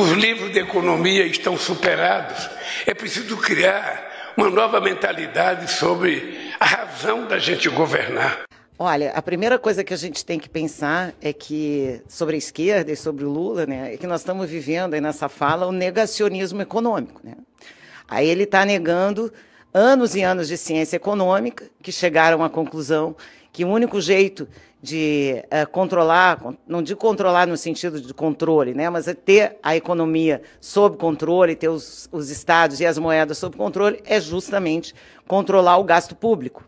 Os livros de economia estão superados. É preciso criar uma nova mentalidade sobre a razão da gente governar. Olha, a primeira coisa que a gente tem que pensar é que sobre a esquerda e sobre o Lula, né, é que nós estamos vivendo aí nessa fala o negacionismo econômico, né? Aí ele está negando anos e anos de ciência econômica que chegaram à conclusão que o único jeito de uh, controlar, não de controlar no sentido de controle, né, mas é ter a economia sob controle, ter os, os estados e as moedas sob controle, é justamente controlar o gasto público.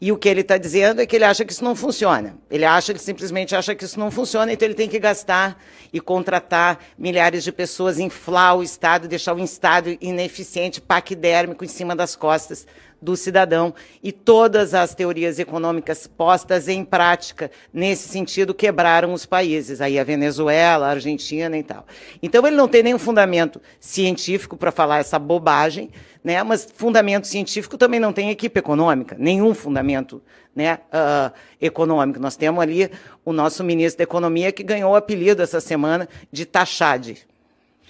E o que ele está dizendo é que ele acha que isso não funciona. Ele acha, ele simplesmente acha que isso não funciona, então ele tem que gastar e contratar milhares de pessoas, inflar o Estado, deixar o Estado ineficiente, paquidérmico, em cima das costas do cidadão e todas as teorias econômicas postas em prática nesse sentido quebraram os países, aí a Venezuela, a Argentina e tal. Então ele não tem nenhum fundamento científico para falar essa bobagem, né? Mas fundamento científico também não tem equipe econômica, nenhum fundamento, né, uh, econômico. Nós temos ali o nosso ministro da Economia que ganhou o apelido essa semana de Tachade.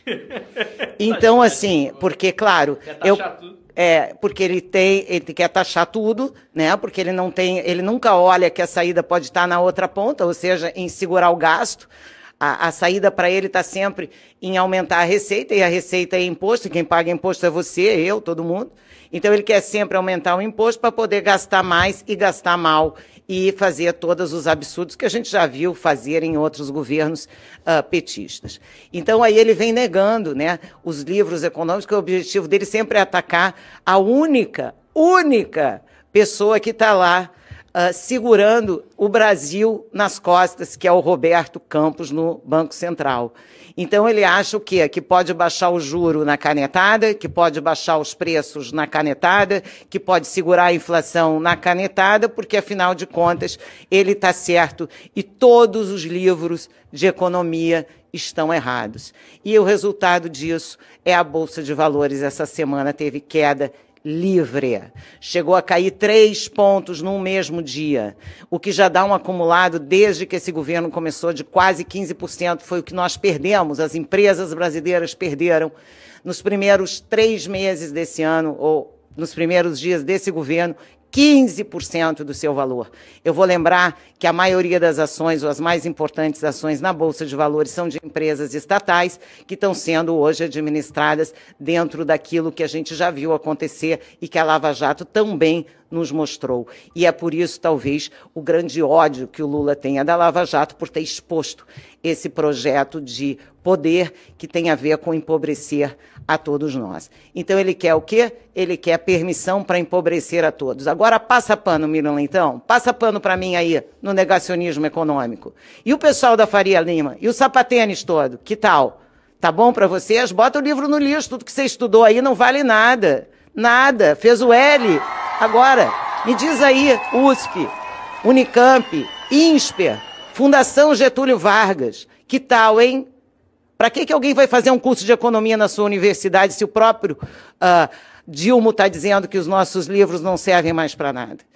Então assim, porque claro, eu tudo é, porque ele tem, ele quer taxar tudo, né? Porque ele não tem, ele nunca olha que a saída pode estar na outra ponta, ou seja, em segurar o gasto a, a saída para ele está sempre em aumentar a receita, e a receita é imposto, quem paga imposto é você, eu, todo mundo. Então ele quer sempre aumentar o imposto para poder gastar mais e gastar mal e fazer todos os absurdos que a gente já viu fazer em outros governos uh, petistas. Então aí ele vem negando né, os livros econômicos, que o objetivo dele sempre é atacar a única, única pessoa que está lá uh, segurando o Brasil nas costas, que é o Roberto Campos no Banco Central. Então ele acha o quê? Que pode baixar o juro na canetada, que pode baixar os preços na canetada, que pode segurar a inflação na canetada, porque afinal de contas ele está certo e todos os livros de economia estão errados. E o resultado disso é a Bolsa de Valores essa semana teve queda livre. Chegou a cair três pontos num mesmo dia, o que já dá um acumulado desde que esse governo começou de quase 15%. Foi o que nós perdemos, as empresas brasileiras perderam nos primeiros três meses desse ano, ou nos primeiros dias desse governo, 15% do seu valor. Eu vou lembrar que a maioria das ações, ou as mais importantes ações na Bolsa de Valores, são de empresas estatais que estão sendo hoje administradas dentro daquilo que a gente já viu acontecer e que a Lava Jato também nos mostrou. E é por isso, talvez, o grande ódio que o Lula tenha da Lava Jato por ter exposto esse projeto de poder que tem a ver com empobrecer a todos nós. Então, ele quer o quê? Ele quer permissão para empobrecer a todos. Agora, Agora passa pano, Miriam Leitão, passa pano para mim aí no negacionismo econômico. E o pessoal da Faria Lima? E o sapatênis todo? Que tal? Tá bom para vocês? Bota o livro no lixo, tudo que você estudou aí não vale nada. Nada, fez o L. Agora, me diz aí, USP, Unicamp, INSPER, Fundação Getúlio Vargas, que tal, hein? Para que, que alguém vai fazer um curso de economia na sua universidade se o próprio... Uh, Dilma está dizendo que os nossos livros não servem mais para nada.